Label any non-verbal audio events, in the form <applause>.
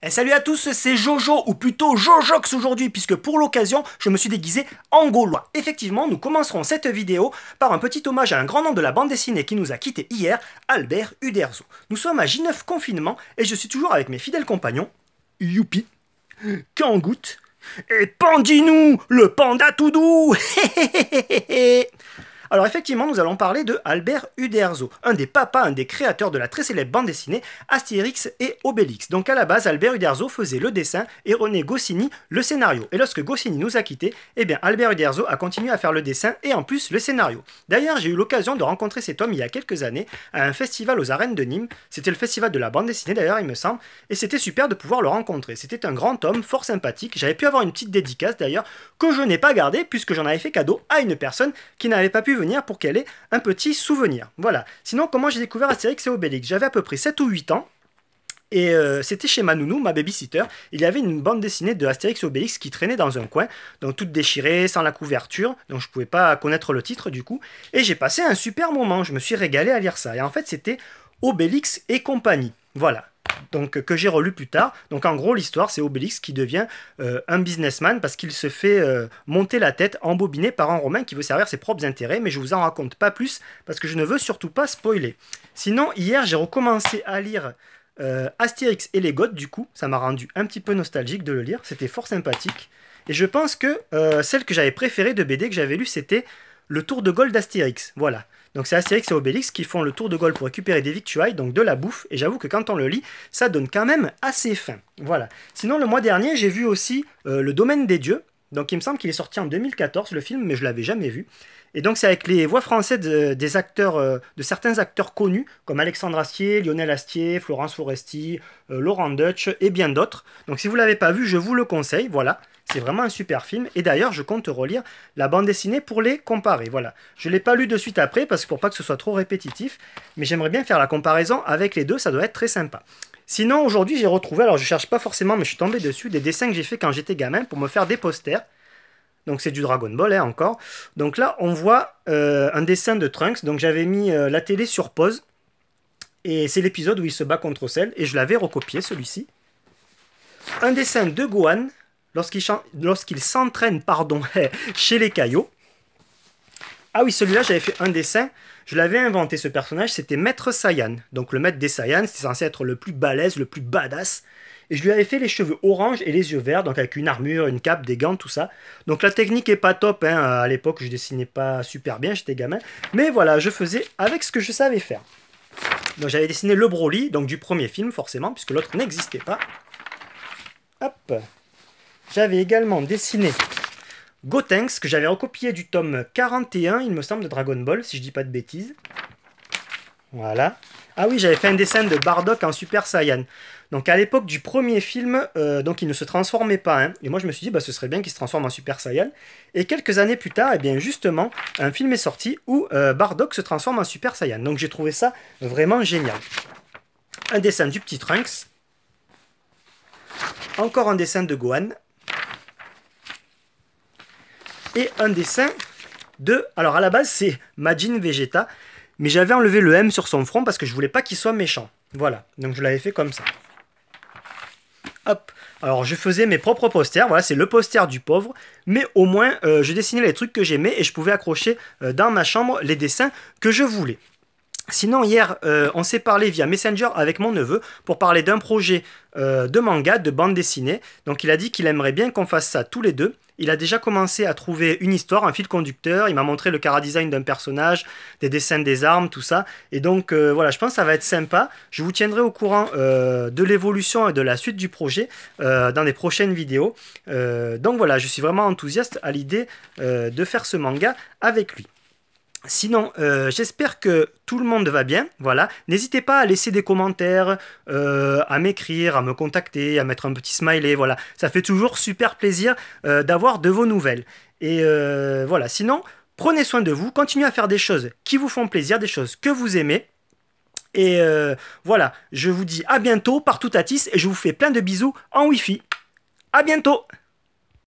Eh, salut à tous, c'est Jojo, ou plutôt Jojox aujourd'hui, puisque pour l'occasion, je me suis déguisé en gaulois. Effectivement, nous commencerons cette vidéo par un petit hommage à un grand nom de la bande dessinée qui nous a quitté hier, Albert Uderzo. Nous sommes à J9 Confinement, et je suis toujours avec mes fidèles compagnons, Youpi, goûte et Pandinou, le panda tout doux <laughs> Alors effectivement, nous allons parler de Albert Uderzo, un des papas, un des créateurs de la très célèbre bande dessinée Astérix et Obélix. Donc à la base, Albert Uderzo faisait le dessin et René Goscinny le scénario. Et lorsque Goscinny nous a quittés, eh bien Albert Uderzo a continué à faire le dessin et en plus le scénario. D'ailleurs, j'ai eu l'occasion de rencontrer cet homme il y a quelques années à un festival aux arènes de Nîmes. C'était le festival de la bande dessinée d'ailleurs, il me semble, et c'était super de pouvoir le rencontrer. C'était un grand homme, fort sympathique. J'avais pu avoir une petite dédicace d'ailleurs que je n'ai pas gardée puisque j'en avais fait cadeau à une personne qui n'avait pas pu pour qu'elle ait un petit souvenir. Voilà. Sinon, comment j'ai découvert Astérix et Obélix J'avais à peu près 7 ou 8 ans. Et euh, c'était chez nounou, ma babysitter. Il y avait une bande dessinée de Astérix et Obélix qui traînait dans un coin, donc toute déchirée, sans la couverture, donc je pouvais pas connaître le titre du coup. Et j'ai passé un super moment, je me suis régalé à lire ça. Et en fait, c'était Obélix et compagnie. Voilà, donc que j'ai relu plus tard. Donc en gros, l'histoire, c'est Obélix qui devient euh, un businessman parce qu'il se fait euh, monter la tête, embobiné par un Romain qui veut servir ses propres intérêts, mais je vous en raconte pas plus parce que je ne veux surtout pas spoiler. Sinon, hier, j'ai recommencé à lire euh, Astérix et les Goths, du coup, ça m'a rendu un petit peu nostalgique de le lire, c'était fort sympathique. Et je pense que celle que j'avais préférée de BD que j'avais lu c'était Le Tour de Gaulle d'Astérix. Voilà. Donc c'est Astérix et Obélix qui font le tour de Gaulle pour récupérer des victuailles, donc de la bouffe, et j'avoue que quand on le lit, ça donne quand même assez faim. Voilà. Sinon, le mois dernier, j'ai vu aussi euh, Le Domaine des Dieux, donc il me semble qu'il est sorti en 2014, le film, mais je l'avais jamais vu. Et donc c'est avec les voix françaises de, des acteurs, euh, de certains acteurs connus, comme Alexandre Astier, Lionel Astier, Florence Foresti, euh, Laurent Dutch et bien d'autres. Donc si vous ne l'avez pas vu, je vous le conseille, voilà. C'est vraiment un super film. Et d'ailleurs, je compte relire la bande dessinée pour les comparer. Voilà. Je ne l'ai pas lu de suite après, parce que pour pas que ce soit trop répétitif, mais j'aimerais bien faire la comparaison avec les deux, ça doit être très sympa. Sinon, aujourd'hui, j'ai retrouvé, alors je cherche pas forcément, mais je suis tombé dessus, des dessins que j'ai fait quand j'étais gamin pour me faire des posters. Donc c'est du Dragon Ball hein, encore. Donc là, on voit euh, un dessin de Trunks. Donc j'avais mis euh, la télé sur pause. Et c'est l'épisode où il se bat contre Cell. Et je l'avais recopié, celui-ci. Un dessin de Gohan lorsqu'il s'entraîne pardon, <laughs> chez les caillots. Ah oui, celui-là, j'avais fait un dessin. Je l'avais inventé, ce personnage, c'était Maître Saiyan. Donc le maître des Saiyans, c'était censé être le plus balèze, le plus badass. Et je lui avais fait les cheveux orange et les yeux verts, donc avec une armure, une cape, des gants, tout ça. Donc la technique est pas top, hein. à l'époque je dessinais pas super bien, j'étais gamin. Mais voilà, je faisais avec ce que je savais faire. Donc j'avais dessiné le Broly, donc du premier film forcément, puisque l'autre n'existait pas. Hop j'avais également dessiné Gotenks, que j'avais recopié du tome 41, il me semble, de Dragon Ball, si je dis pas de bêtises. Voilà. Ah oui, j'avais fait un dessin de Bardock en Super Saiyan. Donc à l'époque du premier film, euh, donc il ne se transformait pas. Hein. Et moi je me suis dit, bah, ce serait bien qu'il se transforme en Super Saiyan. Et quelques années plus tard, eh bien justement, un film est sorti où euh, Bardock se transforme en Super Saiyan. Donc j'ai trouvé ça vraiment génial. Un dessin du petit Trunks. Encore un dessin de Gohan et un dessin de... Alors à la base c'est Majin Vegeta, mais j'avais enlevé le M sur son front parce que je voulais pas qu'il soit méchant. Voilà, donc je l'avais fait comme ça. Hop. Alors je faisais mes propres posters, voilà c'est le poster du pauvre, mais au moins euh, je dessinais les trucs que j'aimais et je pouvais accrocher euh, dans ma chambre les dessins que je voulais. Sinon, hier, euh, on s'est parlé via Messenger avec mon neveu pour parler d'un projet de manga, de bande dessinée. Donc, il a dit qu'il aimerait bien qu'on fasse ça tous les deux il a déjà commencé à trouver une histoire, un fil conducteur. Il m'a montré le chara-design d'un personnage, des dessins des armes, tout ça. Et donc, euh, voilà, je pense que ça va être sympa. Je vous tiendrai au courant euh, de l'évolution et de la suite du projet euh, dans les prochaines vidéos. donc voilà, je suis vraiment enthousiaste à l'idée de faire ce manga avec lui. Sinon, euh, j'espère que tout le monde va bien. Voilà. N'hésitez pas à laisser des commentaires, euh, à m'écrire, à me contacter, à mettre un petit smiley. Voilà. Ça fait toujours super plaisir euh, d'avoir de vos nouvelles. Et voilà. Sinon, prenez soin de vous. Continuez à faire des choses qui vous font plaisir, des choses que vous aimez. Et voilà. Je vous dis à bientôt par Tis et je vous fais plein de bisous en Wi-Fi. À bientôt!